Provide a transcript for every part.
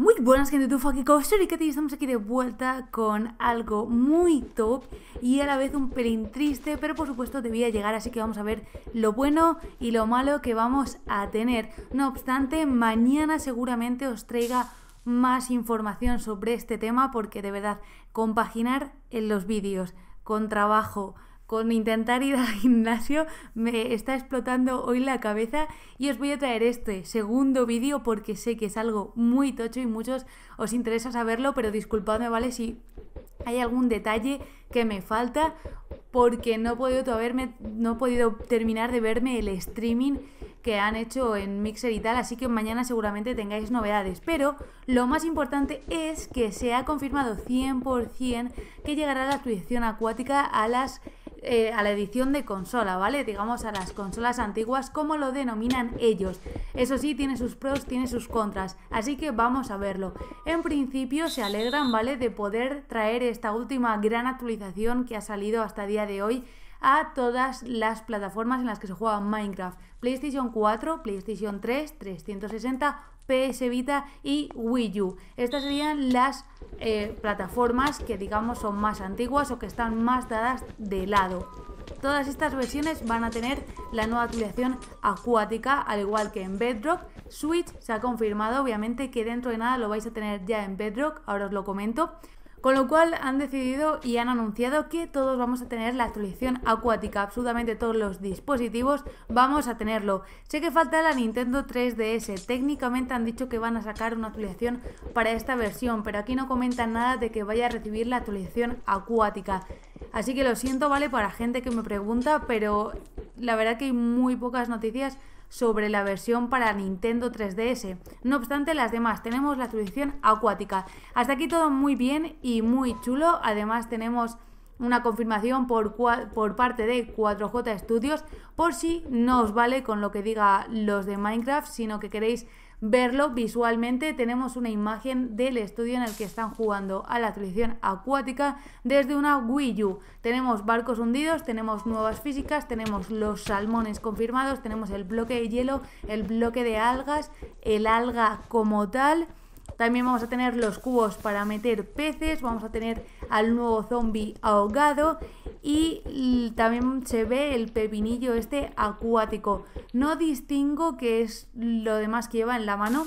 Muy buenas gente de aquí Coaster y estamos aquí de vuelta con algo muy top y a la vez un pelín triste, pero por supuesto debía llegar, así que vamos a ver lo bueno y lo malo que vamos a tener. No obstante, mañana seguramente os traiga más información sobre este tema porque de verdad, compaginar en los vídeos con trabajo, con intentar ir al gimnasio me está explotando hoy la cabeza y os voy a traer este segundo vídeo porque sé que es algo muy tocho y muchos os interesa saberlo, pero disculpadme, ¿vale? Si hay algún detalle que me falta porque no he podido, no he podido terminar de verme el streaming que han hecho en Mixer y tal, así que mañana seguramente tengáis novedades. Pero lo más importante es que se ha confirmado 100% que llegará la proyección acuática a las eh, a la edición de consola, ¿vale? Digamos a las consolas antiguas, como lo denominan ellos. Eso sí, tiene sus pros, tiene sus contras, así que vamos a verlo. En principio se alegran, ¿vale? De poder traer esta última gran actualización que ha salido hasta día de hoy a todas las plataformas en las que se juega Minecraft. PlayStation 4, PlayStation 3, 360, PS Vita y Wii U. Estas serían las eh, plataformas que digamos son más antiguas o que están más dadas de lado. Todas estas versiones van a tener la nueva actualización acuática, al igual que en Bedrock. Switch se ha confirmado, obviamente, que dentro de nada lo vais a tener ya en Bedrock, ahora os lo comento. Con lo cual han decidido y han anunciado que todos vamos a tener la actualización acuática, absolutamente todos los dispositivos vamos a tenerlo. Sé que falta la Nintendo 3DS, técnicamente han dicho que van a sacar una actualización para esta versión, pero aquí no comentan nada de que vaya a recibir la actualización acuática. Así que lo siento, ¿vale? Para gente que me pregunta, pero la verdad que hay muy pocas noticias sobre la versión para Nintendo 3DS. No obstante, las demás tenemos la tradición acuática. Hasta aquí todo muy bien y muy chulo. Además tenemos una confirmación por, parte de 4J Studios por si no os vale con lo que diga los de Minecraft, sino que queréis verlo visualmente. Tenemos una imagen del estudio en el que están jugando a la tradición acuática desde una Wii U. Tenemos barcos hundidos, tenemos nuevas físicas, tenemos los salmones confirmados, tenemos el bloque de hielo, el bloque de algas, el alga como tal. También vamos a tener los cubos para meter peces, vamos a tener al nuevo zombie ahogado y también se ve el pepinillo este acuático. No distingo qué es lo demás que lleva en la mano,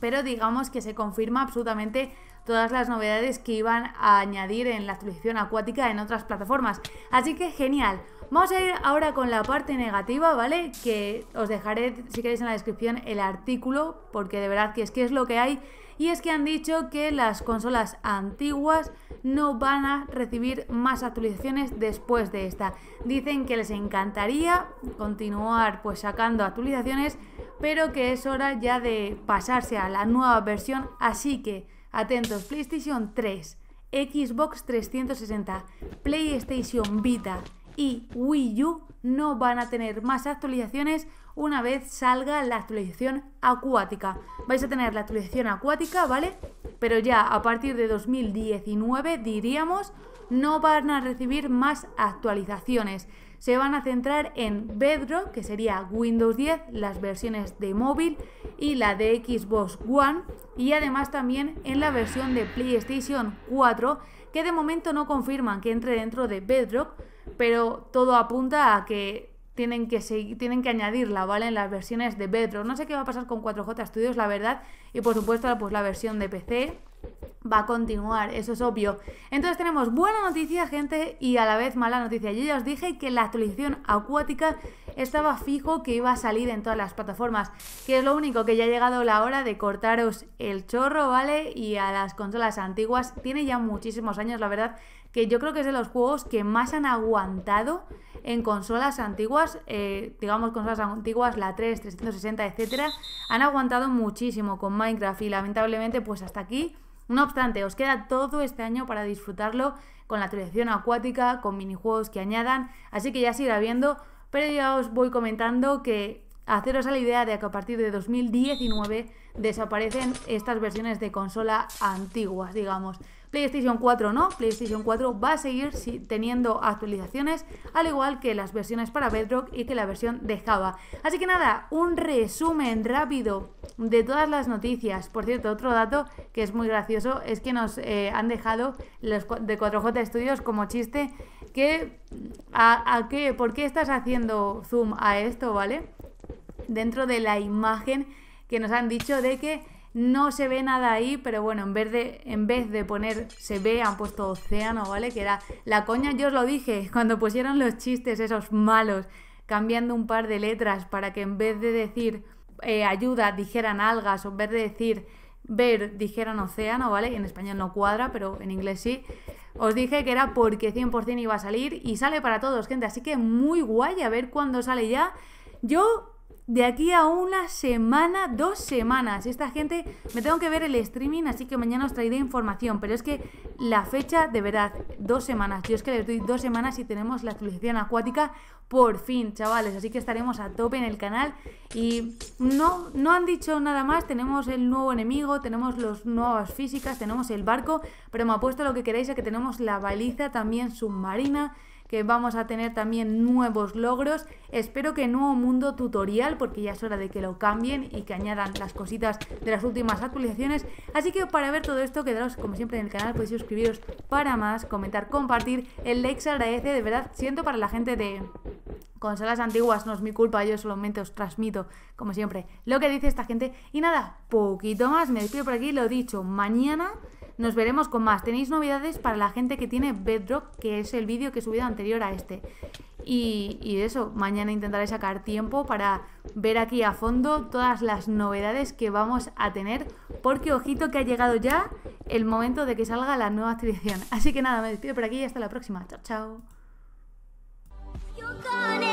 pero digamos que se confirma absolutamente todas las novedades que iban a añadir en la actualización acuática en otras plataformas. Así que genial. Vamos a ir ahora con la parte negativa, ¿vale? Que os dejaré, si queréis, en la descripción el artículo, porque de verdad que es que es lo que hay. Y es que han dicho que las consolas antiguas no van a recibir más actualizaciones después de esta. Dicen que les encantaría continuar pues sacando actualizaciones, pero que es hora ya de pasarse a la nueva versión. Así que, atentos, PlayStation 3, Xbox 360, PlayStation Vita, y Wii U no van a tener más actualizaciones una vez salga la actualización acuática. Vais a tener la actualización acuática, ¿vale? Pero ya a partir de 2019 diríamos no van a recibir más actualizaciones. Se van a centrar en Bedrock, que sería Windows 10, las versiones de móvil y la de Xbox One, y además también en la versión de PlayStation 4, que de momento no confirman que entre dentro de Bedrock, pero todo apunta a que tienen que, tienen que añadirla, ¿vale? En las versiones de Bedrock. No sé qué va a pasar con 4J Studios, la verdad. Y por supuesto, pues la versión de PC va a continuar, eso es obvio. Entonces tenemos buena noticia, gente, y a la vez mala noticia. Yo ya os dije que la actualización acuática estaba fijo que iba a salir en todas las plataformas, que es lo único que ya ha llegado la hora de cortaros el chorro, ¿vale? Y a las consolas antiguas tiene ya muchísimos años, la verdad, que yo creo que es de los juegos que más han aguantado en consolas antiguas, eh, digamos consolas antiguas, la 3, 360, etcétera, han aguantado muchísimo con Minecraft y lamentablemente pues hasta aquí no obstante, os queda todo este año para disfrutarlo con la actualización acuática, con minijuegos que añadan, así que ya se irá viendo, pero ya os voy comentando que haceros a la idea de que a partir de 2019 desaparecen estas versiones de consola antiguas, digamos. PlayStation 4 no, PlayStation 4 va a seguir teniendo actualizaciones, al igual que las versiones para Bedrock y que la versión de Java. Así que nada, un resumen rápido de todas las noticias. Por cierto, otro dato que es muy gracioso es que nos eh, han dejado los de 4J Studios como chiste que a, qué, por qué estás haciendo zoom a esto, ¿vale? Dentro de la imagen que nos han dicho de que no se ve nada ahí, pero bueno, en vez de, en vez de poner se ve, han puesto océano, ¿vale? Que era la coña, yo os lo dije, cuando pusieron los chistes esos malos, cambiando un par de letras para que en vez de decir eh, ayuda dijeran algas o en vez de decir ver dijeran océano, ¿vale? En español no cuadra, pero en inglés sí. Os dije que era porque 100% iba a salir y sale para todos, gente. Así que muy guay a ver cuándo sale ya. Yo de aquí a una semana, dos semanas. Esta gente, me tengo que ver el streaming, así que mañana os traeré información. Pero es que la fecha, de verdad, dos semanas. Yo es que les doy dos semanas y tenemos la actualización acuática por fin, chavales. Así que estaremos a tope en el canal. Y no, no han dicho nada más. Tenemos el nuevo enemigo, tenemos las nuevas físicas, tenemos el barco. Pero me apuesto a lo que queráis a que tenemos la baliza también submarina que vamos a tener también nuevos logros. Espero que nuevo mundo tutorial, porque ya es hora de que lo cambien y que añadan las cositas de las últimas actualizaciones. Así que para ver todo esto, quedaros como siempre en el canal, podéis suscribiros para más, comentar, compartir. El like se agradece, de verdad, siento para la gente de consolas antiguas, no es mi culpa, yo solamente os transmito, como siempre, lo que dice esta gente. Y nada, poquito más, me despido por aquí, lo dicho, mañana nos veremos con más. Tenéis novedades para la gente que tiene Bedrock, que es el vídeo que he subido anterior a este. Y, de eso, mañana intentaré sacar tiempo para ver aquí a fondo todas las novedades que vamos a tener, porque ojito que ha llegado ya el momento de que salga la nueva actualización. Así que nada, me despido por aquí y hasta la próxima. Chao, chao.